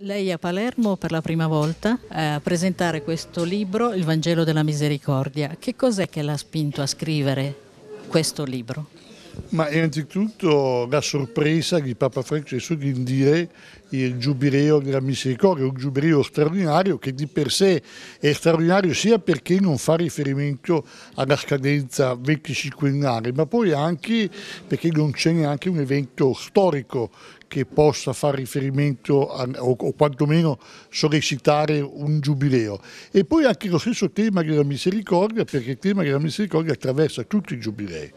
Lei a Palermo per la prima volta eh, a presentare questo libro, Il Vangelo della Misericordia. Che cos'è che l'ha spinto a scrivere questo libro? Ma innanzitutto la sorpresa di Papa Francesco di dire il giubileo della misericordia, un giubileo straordinario che di per sé è straordinario sia perché non fa riferimento alla scadenza venticinquennale, ma poi anche perché non c'è neanche un evento storico che possa fare riferimento a, o, o, quantomeno sollecitare un giubileo. E poi anche lo stesso tema della misericordia, perché il tema della misericordia attraversa tutti i giubilei.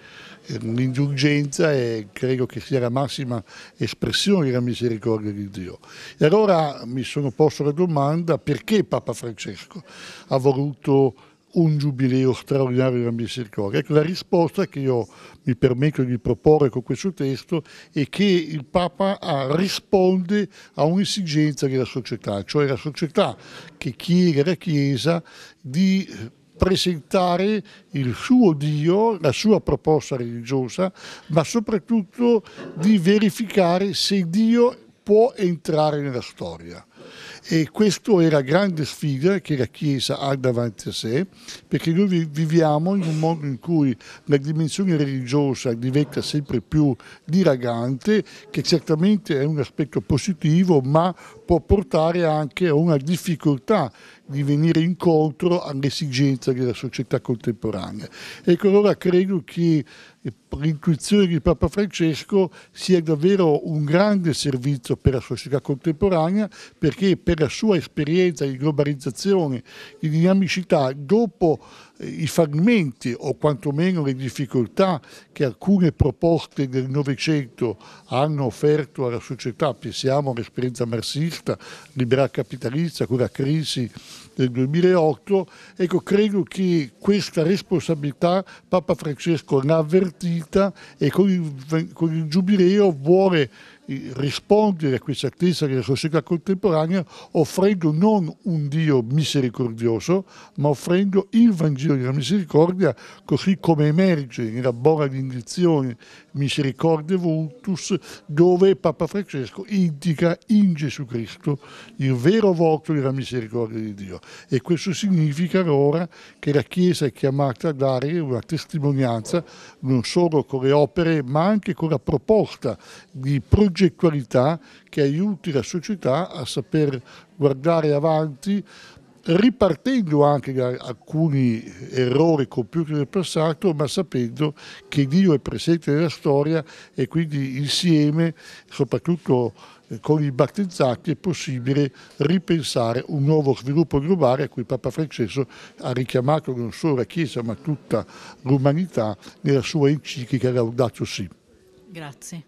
Eh, l'indulgenza è, credo che sia la massima espressione della misericordia di Dio. E allora mi sono posto la domanda perché Papa Francesco ha voluto un giubileo straordinario della misericordia. Ecco, la risposta che io mi permetto di proporre con questo testo è che il Papa ah, risponde a un'esigenza della società, cioè la società che chiede alla Chiesa di presentare il suo Dio, la sua proposta religiosa, ma soprattutto di verificare se Dio può entrare nella storia e è la grande sfida che la Chiesa ha davanti a sé perché noi viviamo in un mondo in cui la dimensione religiosa diventa sempre più diragante che certamente è un aspetto positivo ma può portare anche a una difficoltà di venire incontro all'esigenza della società contemporanea. Ecco allora credo che l'intuizione di Papa Francesco sia davvero un grande servizio per la società contemporanea perché per la sua esperienza di globalizzazione, di dinamicità, dopo i fragmenti o quantomeno le difficoltà che alcune proposte del Novecento hanno offerto alla società, pensiamo all'esperienza marxista, liberal capitalista, quella crisi del 2008, ecco credo che questa responsabilità Papa Francesco l'ha avvertita e con il, con il Giubileo vuole rispondere a questa attesa della società contemporanea offrendo non un Dio misericordioso, ma offrendo il Vangelo della misericordia, così come emerge nella buona indizione Misericordia Vultus, dove Papa Francesco indica in Gesù Cristo il vero volto della misericordia di Dio. E questo significa allora che la Chiesa è chiamata a dare una testimonianza non solo con le opere, ma anche con la proposta di progettare progettualità che aiuti la società a saper guardare avanti ripartendo anche da alcuni errori compiuti nel passato, ma sapendo che Dio è presente nella storia e quindi insieme, soprattutto eh, con i battezzati, è possibile ripensare un nuovo sviluppo globale a cui Papa Francesco ha richiamato non solo la Chiesa ma tutta l'umanità nella sua enciclica Laudato Si. Grazie.